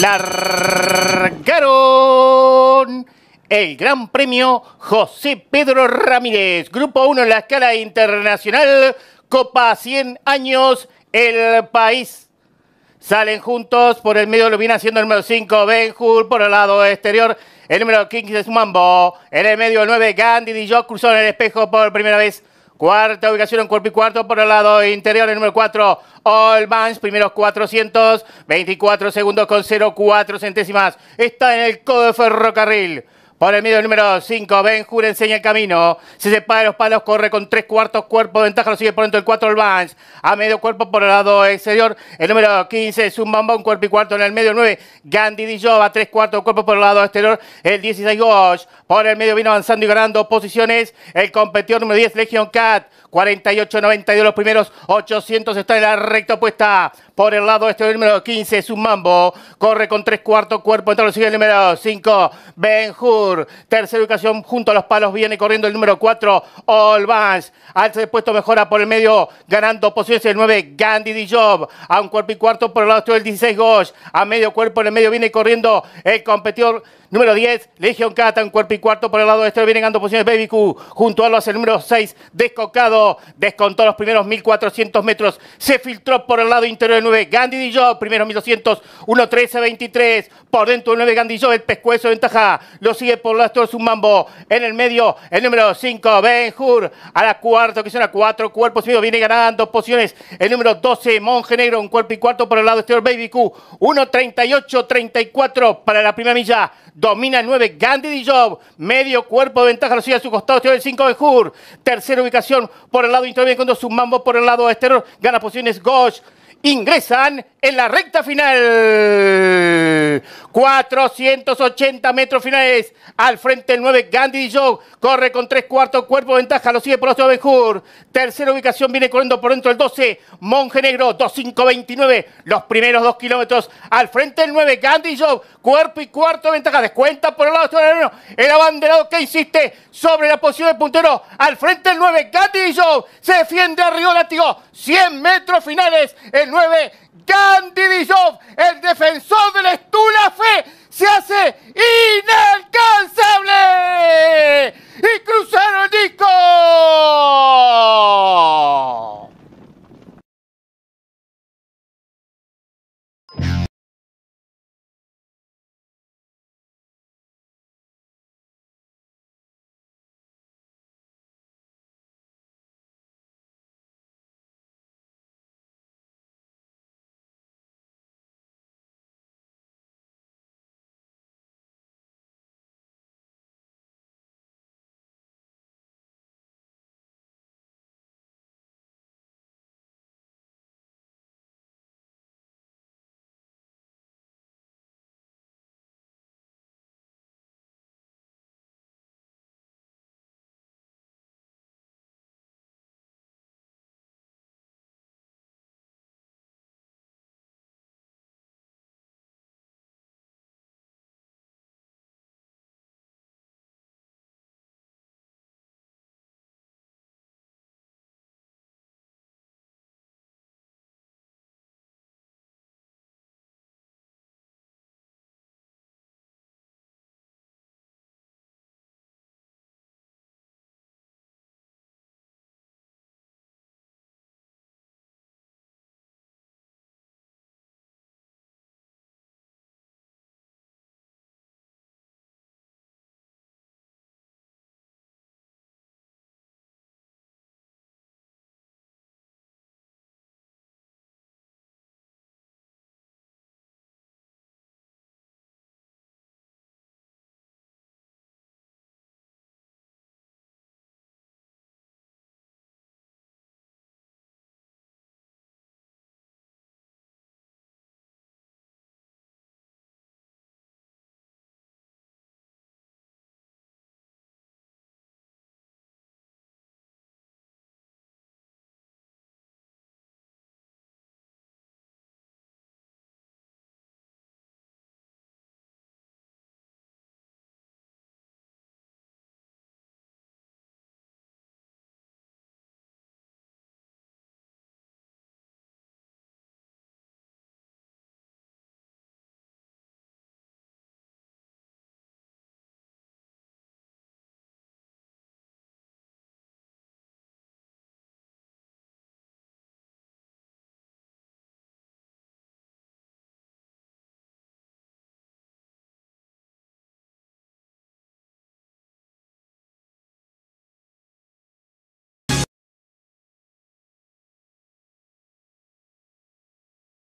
largaron el Gran Premio José Pedro Ramírez, Grupo 1 en la escala internacional, Copa 100 años, el país. Salen juntos, por el medio lo viene haciendo el número 5, Hur, por el lado exterior, el número 15 es Mambo, en el medio el 9, Gandhi, y cruzó en el espejo por primera vez. Cuarta ubicación en cuerpo y cuarto por el lado interior, el número 4, All primeros primeros 24 segundos con 0,4 centésimas. Está en el codo de ferrocarril. Por el medio el número 5, Benjur enseña el camino. Se separa de los palos, corre con tres cuartos cuerpo. Ventaja lo sigue por dentro el 4 Bunch, A medio cuerpo por el lado exterior. El número 15 es un cuerpo y cuarto en el medio. 9, Gandhi Dijova, tres cuartos cuerpo por el lado exterior. El 16, Gosh. Por el medio vino avanzando y ganando posiciones. El competidor número 10, Legion Cat. 48.92 los primeros 800 está en la recta opuesta por el lado este el número 15 es corre con tres cuartos cuerpo entra sigue el número 5 Hur. tercera ubicación junto a los palos viene corriendo el número 4 Olvans alza de puesto mejora por el medio ganando posiciones el 9 Gandhi Dijob a un cuerpo y cuarto por el lado este el 16 Gosh a medio cuerpo en el medio viene corriendo el competidor número 10 Legion Cat. un cuerpo y cuarto por el lado este. Viene ganando posiciones Baby Q junto a los el número 6, descocado. Descontó los primeros 1400 metros. Se filtró por el lado interior de 9. Gandhi y yo, primeros 1200, 1 13 23. Por dentro de 9, Gandhi y el pescuezo de ventaja. Lo sigue por el lado Mambo En el medio, el número 5, Ben A la cuarta, que son a cuatro cuerpos y Viene ganando posiciones el número 12, Monje Negro. Un cuerpo y cuarto por el lado exterior, Baby Q. 138 34 para la primera milla. Domina el 9, Gandhi y Job. Medio cuerpo de ventaja lo sigue a su costado. Tiene el 5 de Jur Tercera ubicación por el lado interior. Cuando su mambo por el lado exterior. Gana posiciones Gosh ingresan en la recta final. 480 metros finales. Al frente el 9, Gandhi Joe Corre con 3 cuartos cuerpo de ventaja. Lo sigue por otro Benjur. Tercera ubicación viene corriendo por dentro el 12. Negro 2529. Los primeros 2 kilómetros. Al frente el 9, Gandhi Joe, Cuerpo y cuarto ventaja. Descuenta por el lado El abanderado que insiste sobre la posición del puntero. Al frente el 9, Gandhi Joe Se defiende arriba, látigo. 100 metros finales. El Gandhi 9, el defensor del Estula Fe, se hace inalcanzable.